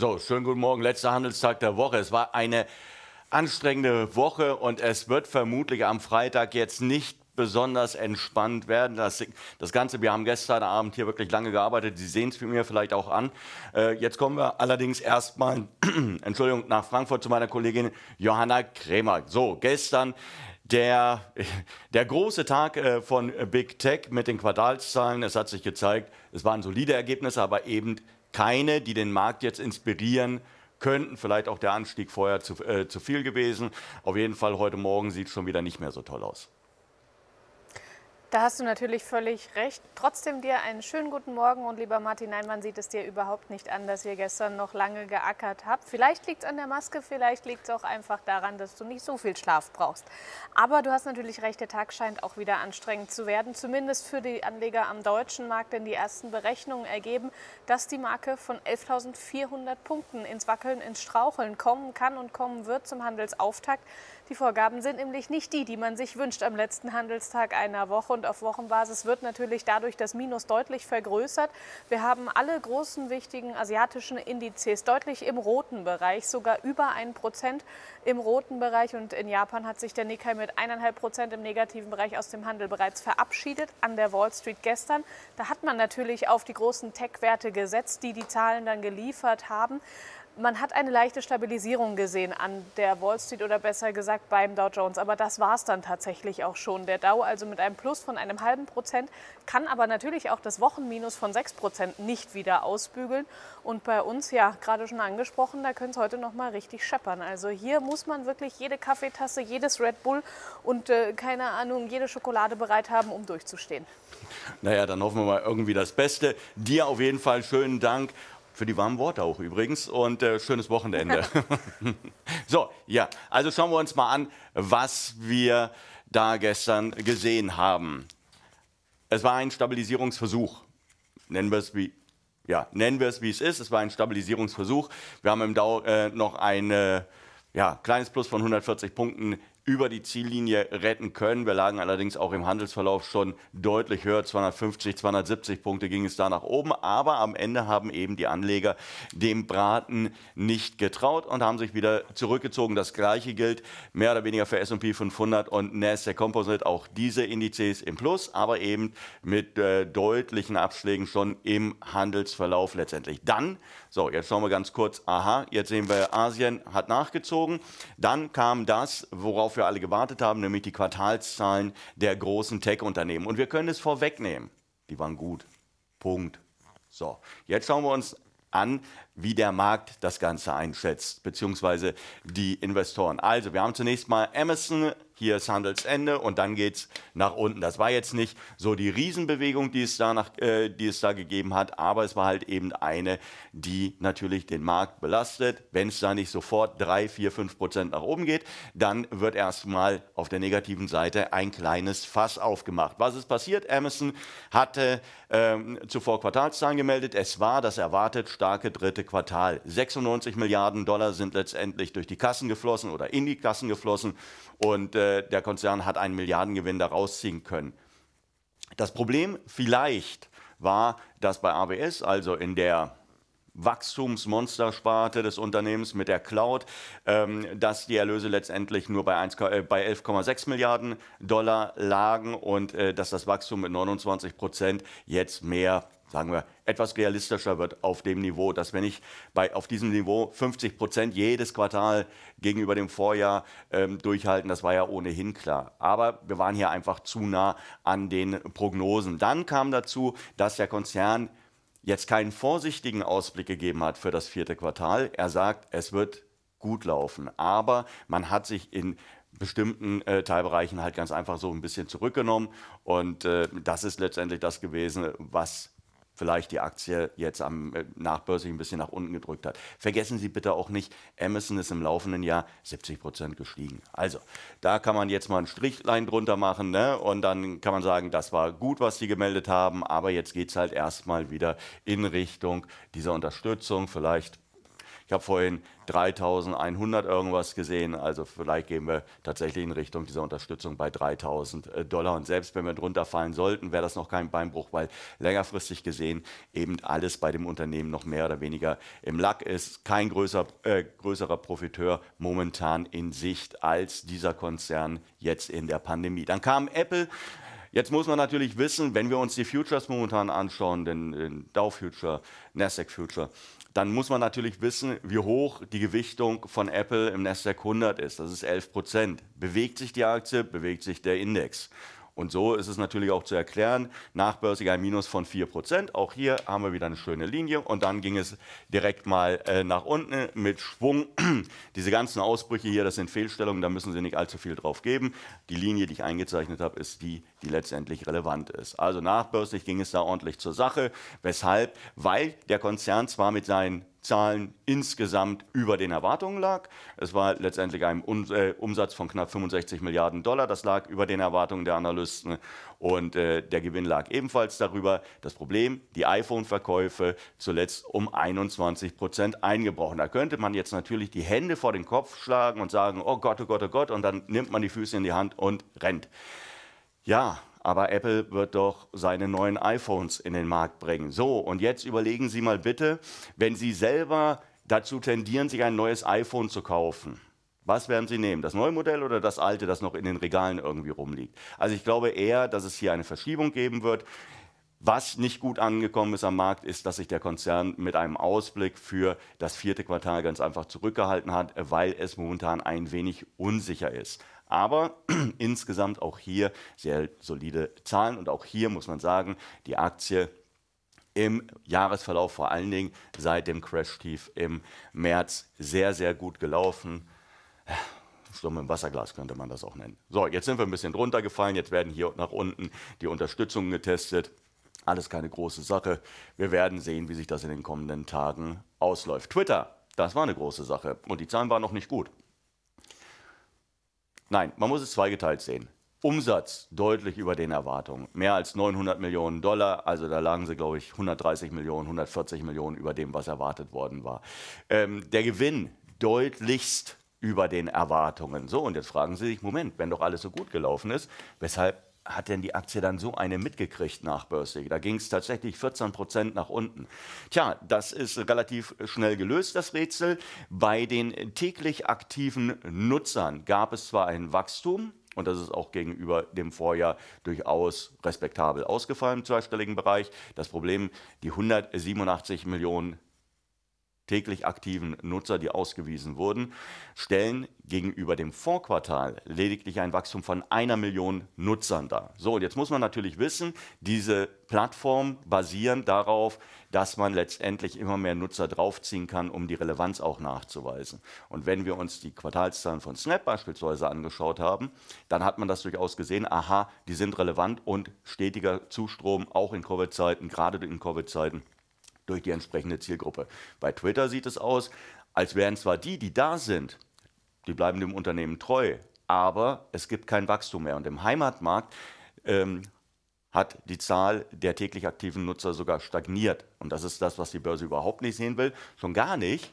So, schönen guten Morgen, letzter Handelstag der Woche. Es war eine anstrengende Woche und es wird vermutlich am Freitag jetzt nicht besonders entspannt werden. Das, das Ganze, wir haben gestern Abend hier wirklich lange gearbeitet, Sie sehen es mir vielleicht auch an. Äh, jetzt kommen wir allerdings erstmal, Entschuldigung, nach Frankfurt zu meiner Kollegin Johanna Kremer. So, gestern der, der große Tag äh, von Big Tech mit den Quartalszahlen. Es hat sich gezeigt, es waren solide Ergebnisse, aber eben keine, die den Markt jetzt inspirieren könnten. Vielleicht auch der Anstieg vorher zu, äh, zu viel gewesen. Auf jeden Fall heute Morgen sieht es schon wieder nicht mehr so toll aus. Da hast du natürlich völlig recht. Trotzdem dir einen schönen guten Morgen und lieber Martin nein, man sieht es dir überhaupt nicht an, dass ihr gestern noch lange geackert habt. Vielleicht liegt es an der Maske, vielleicht liegt es auch einfach daran, dass du nicht so viel Schlaf brauchst. Aber du hast natürlich recht, der Tag scheint auch wieder anstrengend zu werden, zumindest für die Anleger am deutschen Markt, denn die ersten Berechnungen ergeben, dass die Marke von 11.400 Punkten ins Wackeln, ins Straucheln kommen kann und kommen wird zum Handelsauftakt. Die Vorgaben sind nämlich nicht die, die man sich wünscht am letzten Handelstag einer Woche. Und auf Wochenbasis wird natürlich dadurch das Minus deutlich vergrößert. Wir haben alle großen, wichtigen asiatischen Indizes deutlich im roten Bereich, sogar über 1 Prozent im roten Bereich. Und in Japan hat sich der Nikkei mit 1,5 Prozent im negativen Bereich aus dem Handel bereits verabschiedet an der Wall Street gestern. Da hat man natürlich auf die großen Tech-Werte gesetzt, die die Zahlen dann geliefert haben. Man hat eine leichte Stabilisierung gesehen an der Wall Street oder besser gesagt beim Dow Jones, aber das war es dann tatsächlich auch schon. Der Dow also mit einem Plus von einem halben Prozent, kann aber natürlich auch das Wochenminus von sechs Prozent nicht wieder ausbügeln. Und bei uns, ja, gerade schon angesprochen, da könnte es heute noch mal richtig scheppern. Also hier muss man wirklich jede Kaffeetasse, jedes Red Bull und äh, keine Ahnung, jede Schokolade bereit haben, um durchzustehen. Naja, dann hoffen wir mal irgendwie das Beste. Dir auf jeden Fall schönen Dank. Für die warmen Worte auch übrigens und äh, schönes Wochenende. so, ja, also schauen wir uns mal an, was wir da gestern gesehen haben. Es war ein Stabilisierungsversuch. Nennen wir es wie ja, nennen wir es, wie es ist. Es war ein Stabilisierungsversuch. Wir haben im Dow äh, noch ein äh, ja, kleines Plus von 140 Punkten über die Ziellinie retten können. Wir lagen allerdings auch im Handelsverlauf schon deutlich höher. 250, 270 Punkte ging es da nach oben. Aber am Ende haben eben die Anleger dem Braten nicht getraut und haben sich wieder zurückgezogen. Das gleiche gilt mehr oder weniger für S&P 500 und Nasdaq Composite. Auch diese Indizes im Plus, aber eben mit äh, deutlichen Abschlägen schon im Handelsverlauf letztendlich. Dann, so, jetzt schauen wir ganz kurz. Aha, jetzt sehen wir, Asien hat nachgezogen. Dann kam das, worauf worauf wir alle gewartet haben, nämlich die Quartalszahlen der großen Tech-Unternehmen. Und wir können es vorwegnehmen. Die waren gut. Punkt. So, jetzt schauen wir uns an, wie der Markt das Ganze einschätzt, beziehungsweise die Investoren. Also, wir haben zunächst mal Amazon, hier ist Handelsende und dann geht es nach unten. Das war jetzt nicht so die Riesenbewegung, die es, da äh, die es da gegeben hat, aber es war halt eben eine, die natürlich den Markt belastet. Wenn es da nicht sofort 3, 4, 5 Prozent nach oben geht, dann wird erstmal auf der negativen Seite ein kleines Fass aufgemacht. Was ist passiert? Amazon hatte ähm, zuvor Quartalszahlen gemeldet. Es war das erwartet starke dritte Quartal. 96 Milliarden Dollar sind letztendlich durch die Kassen geflossen oder in die Kassen geflossen und äh, der Konzern hat einen Milliardengewinn daraus ziehen können. Das Problem vielleicht war, dass bei ABS, also in der Wachstumsmonstersparte des Unternehmens mit der Cloud, ähm, dass die Erlöse letztendlich nur bei, äh, bei 11,6 Milliarden Dollar lagen und äh, dass das Wachstum mit 29 Prozent jetzt mehr sagen wir, etwas realistischer wird auf dem Niveau, dass wenn ich bei, auf diesem Niveau 50 Prozent jedes Quartal gegenüber dem Vorjahr ähm, durchhalten, das war ja ohnehin klar. Aber wir waren hier einfach zu nah an den Prognosen. Dann kam dazu, dass der Konzern jetzt keinen vorsichtigen Ausblick gegeben hat für das vierte Quartal. Er sagt, es wird gut laufen, aber man hat sich in bestimmten äh, Teilbereichen halt ganz einfach so ein bisschen zurückgenommen. Und äh, das ist letztendlich das gewesen, was vielleicht die Aktie jetzt am äh, nachbörslich ein bisschen nach unten gedrückt hat. Vergessen Sie bitte auch nicht, Amazon ist im laufenden Jahr 70 Prozent gestiegen. Also, da kann man jetzt mal ein Strichlein drunter machen ne? und dann kann man sagen, das war gut, was Sie gemeldet haben, aber jetzt geht es halt erstmal wieder in Richtung dieser Unterstützung, vielleicht ich habe vorhin 3100 irgendwas gesehen, also vielleicht gehen wir tatsächlich in Richtung dieser Unterstützung bei 3000 äh, Dollar. Und selbst wenn wir drunter fallen sollten, wäre das noch kein Beinbruch, weil längerfristig gesehen eben alles bei dem Unternehmen noch mehr oder weniger im Lack ist. Kein größer, äh, größerer Profiteur momentan in Sicht als dieser Konzern jetzt in der Pandemie. Dann kam Apple. Jetzt muss man natürlich wissen, wenn wir uns die Futures momentan anschauen, den, den Dow Future, Nasdaq Future, dann muss man natürlich wissen, wie hoch die Gewichtung von Apple im Nasdaq 100 ist. Das ist 11 Prozent. Bewegt sich die Aktie, bewegt sich der Index. Und so ist es natürlich auch zu erklären, nachbörsig ein Minus von 4%. Auch hier haben wir wieder eine schöne Linie und dann ging es direkt mal äh, nach unten mit Schwung. Diese ganzen Ausbrüche hier, das sind Fehlstellungen, da müssen Sie nicht allzu viel drauf geben. Die Linie, die ich eingezeichnet habe, ist die, die letztendlich relevant ist. Also nachbörslich ging es da ordentlich zur Sache. Weshalb? Weil der Konzern zwar mit seinen Zahlen insgesamt über den Erwartungen lag. Es war letztendlich ein äh, Umsatz von knapp 65 Milliarden Dollar. Das lag über den Erwartungen der Analysten und äh, der Gewinn lag ebenfalls darüber. Das Problem, die iPhone-Verkäufe zuletzt um 21 Prozent eingebrochen. Da könnte man jetzt natürlich die Hände vor den Kopf schlagen und sagen, oh Gott, oh Gott, oh Gott, und dann nimmt man die Füße in die Hand und rennt. Ja, aber Apple wird doch seine neuen iPhones in den Markt bringen. So, und jetzt überlegen Sie mal bitte, wenn Sie selber dazu tendieren, sich ein neues iPhone zu kaufen. Was werden Sie nehmen? Das neue Modell oder das alte, das noch in den Regalen irgendwie rumliegt? Also ich glaube eher, dass es hier eine Verschiebung geben wird. Was nicht gut angekommen ist am Markt, ist, dass sich der Konzern mit einem Ausblick für das vierte Quartal ganz einfach zurückgehalten hat, weil es momentan ein wenig unsicher ist. Aber insgesamt auch hier sehr solide Zahlen und auch hier muss man sagen, die Aktie im Jahresverlauf, vor allen Dingen seit dem Crash-Tief im März, sehr, sehr gut gelaufen. Sturm im Wasserglas könnte man das auch nennen. So, jetzt sind wir ein bisschen drunter gefallen. Jetzt werden hier nach unten die Unterstützungen getestet. Alles keine große Sache. Wir werden sehen, wie sich das in den kommenden Tagen ausläuft. Twitter, das war eine große Sache. Und die Zahlen waren noch nicht gut. Nein, man muss es zweigeteilt sehen. Umsatz deutlich über den Erwartungen. Mehr als 900 Millionen Dollar, also da lagen sie, glaube ich, 130 Millionen, 140 Millionen über dem, was erwartet worden war. Ähm, der Gewinn deutlichst über den Erwartungen. So, und jetzt fragen Sie sich, Moment, wenn doch alles so gut gelaufen ist, weshalb hat denn die Aktie dann so eine mitgekriegt nachbörslich? Da ging es tatsächlich 14 Prozent nach unten. Tja, das ist relativ schnell gelöst, das Rätsel. Bei den täglich aktiven Nutzern gab es zwar ein Wachstum, und das ist auch gegenüber dem Vorjahr durchaus respektabel ausgefallen im zweistelligen Bereich. Das Problem, die 187 Millionen täglich aktiven Nutzer, die ausgewiesen wurden, stellen gegenüber dem Vorquartal lediglich ein Wachstum von einer Million Nutzern dar. So, und jetzt muss man natürlich wissen, diese Plattform basieren darauf, dass man letztendlich immer mehr Nutzer draufziehen kann, um die Relevanz auch nachzuweisen. Und wenn wir uns die Quartalszahlen von Snap beispielsweise angeschaut haben, dann hat man das durchaus gesehen, aha, die sind relevant und stetiger Zustrom auch in Covid-Zeiten, gerade in Covid-Zeiten durch die entsprechende Zielgruppe. Bei Twitter sieht es aus, als wären zwar die, die da sind, die bleiben dem Unternehmen treu, aber es gibt kein Wachstum mehr. Und im Heimatmarkt ähm, hat die Zahl der täglich aktiven Nutzer sogar stagniert. Und das ist das, was die Börse überhaupt nicht sehen will. Schon gar nicht,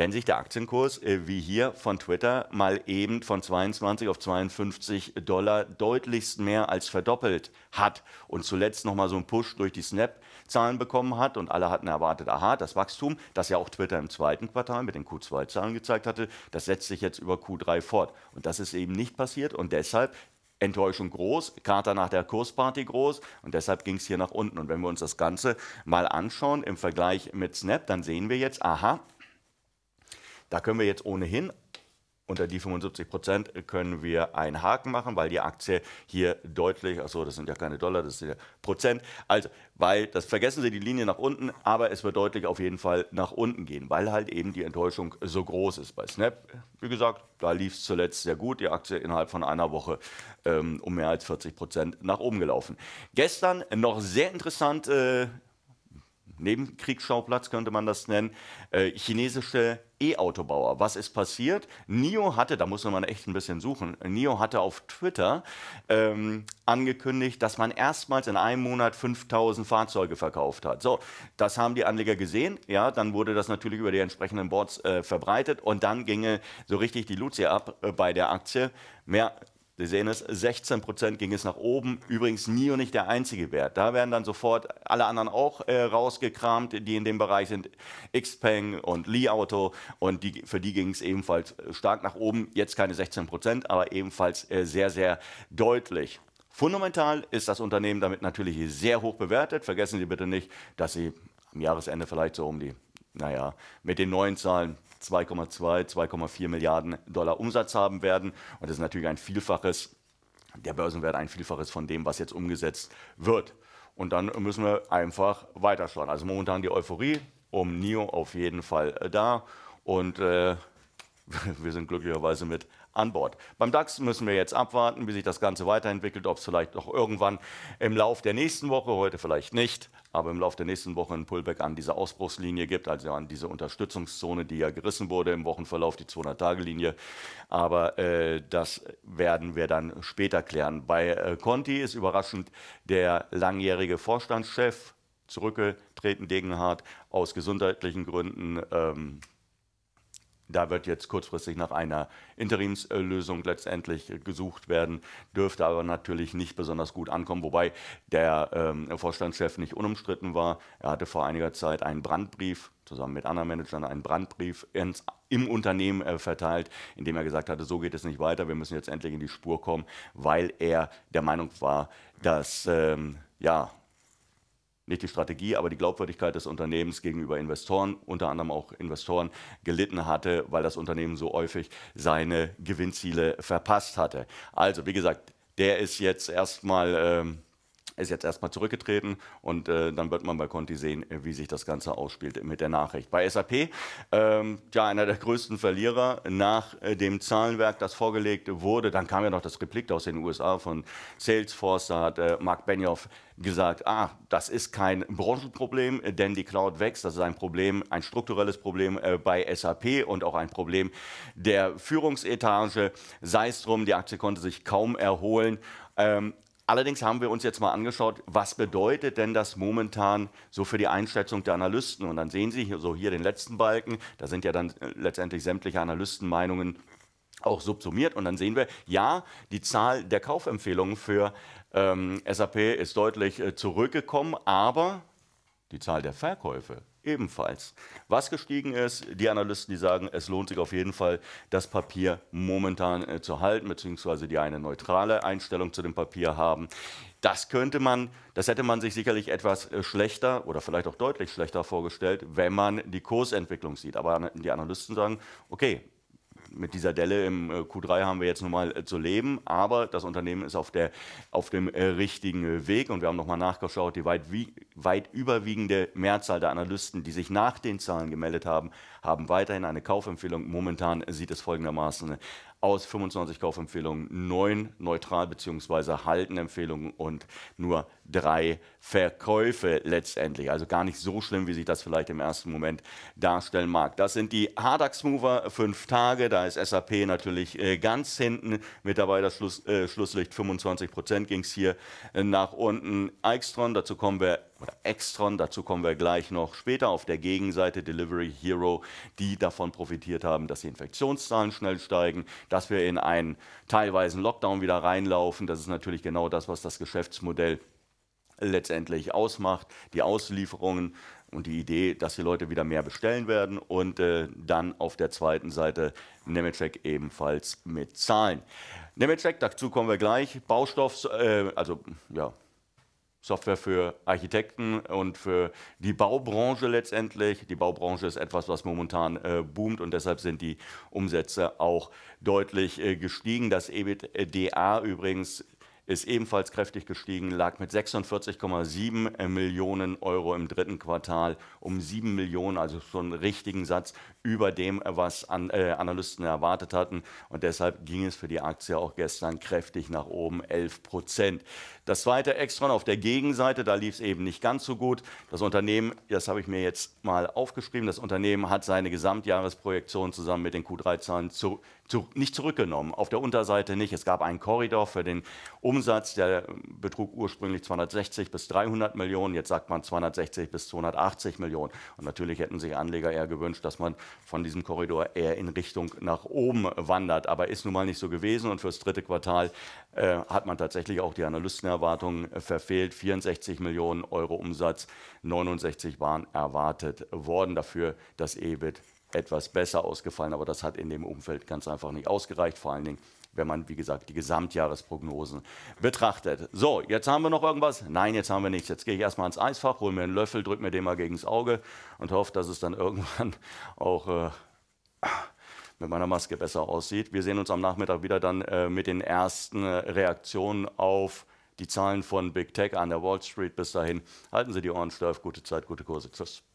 wenn sich der Aktienkurs äh, wie hier von Twitter mal eben von 22 auf 52 Dollar deutlichst mehr als verdoppelt hat und zuletzt nochmal so einen Push durch die Snap-Zahlen bekommen hat und alle hatten erwartet, aha, das Wachstum, das ja auch Twitter im zweiten Quartal mit den Q2-Zahlen gezeigt hatte, das setzt sich jetzt über Q3 fort. Und das ist eben nicht passiert und deshalb Enttäuschung groß, Kater nach der Kursparty groß und deshalb ging es hier nach unten. Und wenn wir uns das Ganze mal anschauen im Vergleich mit Snap, dann sehen wir jetzt, aha, da können wir jetzt ohnehin unter die 75 Prozent können wir einen Haken machen, weil die Aktie hier deutlich, achso, das sind ja keine Dollar, das sind ja Prozent. Also, weil, das vergessen Sie die Linie nach unten, aber es wird deutlich auf jeden Fall nach unten gehen, weil halt eben die Enttäuschung so groß ist. Bei Snap, wie gesagt, da lief es zuletzt sehr gut, die Aktie innerhalb von einer Woche ähm, um mehr als 40 Prozent nach oben gelaufen. Gestern noch sehr interessant. Äh, Nebenkriegsschauplatz könnte man das nennen, äh, chinesische E-Autobauer. Was ist passiert? NIO hatte, da muss man echt ein bisschen suchen, NIO hatte auf Twitter ähm, angekündigt, dass man erstmals in einem Monat 5000 Fahrzeuge verkauft hat. So, das haben die Anleger gesehen. Ja, dann wurde das natürlich über die entsprechenden Boards äh, verbreitet und dann ginge so richtig die Luzi ab äh, bei der Aktie. Mehr Sie sehen es, 16 Prozent ging es nach oben. Übrigens nie und nicht der einzige Wert. Da werden dann sofort alle anderen auch äh, rausgekramt, die in dem Bereich sind. Xpeng und Li Auto und die, für die ging es ebenfalls äh, stark nach oben. Jetzt keine 16 Prozent, aber ebenfalls äh, sehr, sehr deutlich. Fundamental ist das Unternehmen damit natürlich sehr hoch bewertet. Vergessen Sie bitte nicht, dass Sie am Jahresende vielleicht so um die, naja, mit den neuen Zahlen 2,2, 2,4 Milliarden Dollar Umsatz haben werden. Und das ist natürlich ein Vielfaches, der Börsenwert ein Vielfaches von dem, was jetzt umgesetzt wird. Und dann müssen wir einfach weiterschauen. Also momentan die Euphorie um NIO auf jeden Fall äh, da. Und äh, wir sind glücklicherweise mit an Bord. Beim DAX müssen wir jetzt abwarten, wie sich das Ganze weiterentwickelt, ob es vielleicht auch irgendwann im Lauf der nächsten Woche, heute vielleicht nicht, aber im Lauf der nächsten Woche ein Pullback an diese Ausbruchslinie gibt, also an diese Unterstützungszone, die ja gerissen wurde im Wochenverlauf, die 200-Tage-Linie. Aber äh, das werden wir dann später klären. Bei äh, Conti ist überraschend der langjährige Vorstandschef zurückgetreten, Degenhardt, aus gesundheitlichen Gründen. Ähm, da wird jetzt kurzfristig nach einer Interimslösung letztendlich gesucht werden, dürfte aber natürlich nicht besonders gut ankommen, wobei der ähm, Vorstandschef nicht unumstritten war. Er hatte vor einiger Zeit einen Brandbrief zusammen mit anderen Managern einen Brandbrief ins, im Unternehmen äh, verteilt, in dem er gesagt hatte, so geht es nicht weiter, wir müssen jetzt endlich in die Spur kommen, weil er der Meinung war, dass ähm, ja, nicht die Strategie, aber die Glaubwürdigkeit des Unternehmens gegenüber Investoren, unter anderem auch Investoren, gelitten hatte, weil das Unternehmen so häufig seine Gewinnziele verpasst hatte. Also, wie gesagt, der ist jetzt erstmal. Ähm, ist jetzt erstmal zurückgetreten und äh, dann wird man bei Conti sehen, äh, wie sich das Ganze ausspielt mit der Nachricht. Bei SAP, ähm, ja, einer der größten Verlierer nach äh, dem Zahlenwerk, das vorgelegt wurde. Dann kam ja noch das Replikt aus den USA von Salesforce. Da hat äh, Mark Benioff gesagt, ah, das ist kein Branchenproblem, äh, denn die Cloud wächst. Das ist ein Problem, ein strukturelles Problem äh, bei SAP und auch ein Problem der Führungsetage. Sei es drum, die Aktie konnte sich kaum erholen. Ähm, Allerdings haben wir uns jetzt mal angeschaut, was bedeutet denn das momentan so für die Einschätzung der Analysten? Und dann sehen Sie hier, so hier den letzten Balken, da sind ja dann äh, letztendlich sämtliche Analystenmeinungen auch subsumiert. Und dann sehen wir, ja, die Zahl der Kaufempfehlungen für ähm, SAP ist deutlich äh, zurückgekommen, aber die Zahl der Verkäufe ebenfalls. Was gestiegen ist, die Analysten, die sagen, es lohnt sich auf jeden Fall, das Papier momentan äh, zu halten, beziehungsweise die eine neutrale Einstellung zu dem Papier haben. Das könnte man, das hätte man sich sicherlich etwas äh, schlechter oder vielleicht auch deutlich schlechter vorgestellt, wenn man die Kursentwicklung sieht. Aber die Analysten sagen, okay, mit dieser Delle im äh, Q3 haben wir jetzt nun mal äh, zu leben, aber das Unternehmen ist auf, der, auf dem äh, richtigen Weg und wir haben nochmal nachgeschaut, die weit, wie, weit überwiegende Mehrzahl der Analysten, die sich nach den Zahlen gemeldet haben, haben weiterhin eine Kaufempfehlung. Momentan sieht es folgendermaßen aus 25 Kaufempfehlungen 9 neutral bzw. halten Empfehlungen und nur 3 Verkäufe letztendlich. Also gar nicht so schlimm, wie sich das vielleicht im ersten Moment darstellen mag. Das sind die Hardax Mover 5 Tage. Da ist SAP natürlich äh, ganz hinten mit dabei. Das Schluss, äh, Schlusslicht 25 Prozent ging es hier äh, nach unten. Extron, dazu kommen wir oder Extron, dazu kommen wir gleich noch später, auf der Gegenseite Delivery Hero, die davon profitiert haben, dass die Infektionszahlen schnell steigen, dass wir in einen teilweisen Lockdown wieder reinlaufen. Das ist natürlich genau das, was das Geschäftsmodell letztendlich ausmacht, die Auslieferungen und die Idee, dass die Leute wieder mehr bestellen werden und äh, dann auf der zweiten Seite Nemetschek ebenfalls mit Zahlen. Nemetschek, dazu kommen wir gleich, Baustoff, äh, also ja, Software für Architekten und für die Baubranche letztendlich. Die Baubranche ist etwas, was momentan äh, boomt und deshalb sind die Umsätze auch deutlich äh, gestiegen. Das EBITDA übrigens ist ebenfalls kräftig gestiegen, lag mit 46,7 äh, Millionen Euro im dritten Quartal um 7 Millionen, also schon einen richtigen Satz über dem, äh, was an, äh, Analysten erwartet hatten. Und deshalb ging es für die Aktie auch gestern kräftig nach oben, 11 Prozent. Das zweite Extron auf der Gegenseite, da lief es eben nicht ganz so gut. Das Unternehmen, das habe ich mir jetzt mal aufgeschrieben, das Unternehmen hat seine Gesamtjahresprojektion zusammen mit den Q3-Zahlen zu, zu, nicht zurückgenommen. Auf der Unterseite nicht. Es gab einen Korridor für den Umsatz. Umsatz, der betrug ursprünglich 260 bis 300 Millionen, jetzt sagt man 260 bis 280 Millionen. Und natürlich hätten sich Anleger eher gewünscht, dass man von diesem Korridor eher in Richtung nach oben wandert. Aber ist nun mal nicht so gewesen. Und fürs dritte Quartal äh, hat man tatsächlich auch die Analystenerwartungen verfehlt. 64 Millionen Euro Umsatz, 69 waren erwartet worden. Dafür dass EBIT etwas besser ausgefallen, aber das hat in dem Umfeld ganz einfach nicht ausgereicht, vor allen Dingen wenn man, wie gesagt, die Gesamtjahresprognosen betrachtet. So, jetzt haben wir noch irgendwas? Nein, jetzt haben wir nichts. Jetzt gehe ich erstmal ins Eisfach, hole mir einen Löffel, drücke mir den mal gegens Auge und hoffe, dass es dann irgendwann auch äh, mit meiner Maske besser aussieht. Wir sehen uns am Nachmittag wieder dann äh, mit den ersten äh, Reaktionen auf die Zahlen von Big Tech an der Wall Street. Bis dahin halten Sie die Ohren steif, gute Zeit, gute Kurse. Tschüss.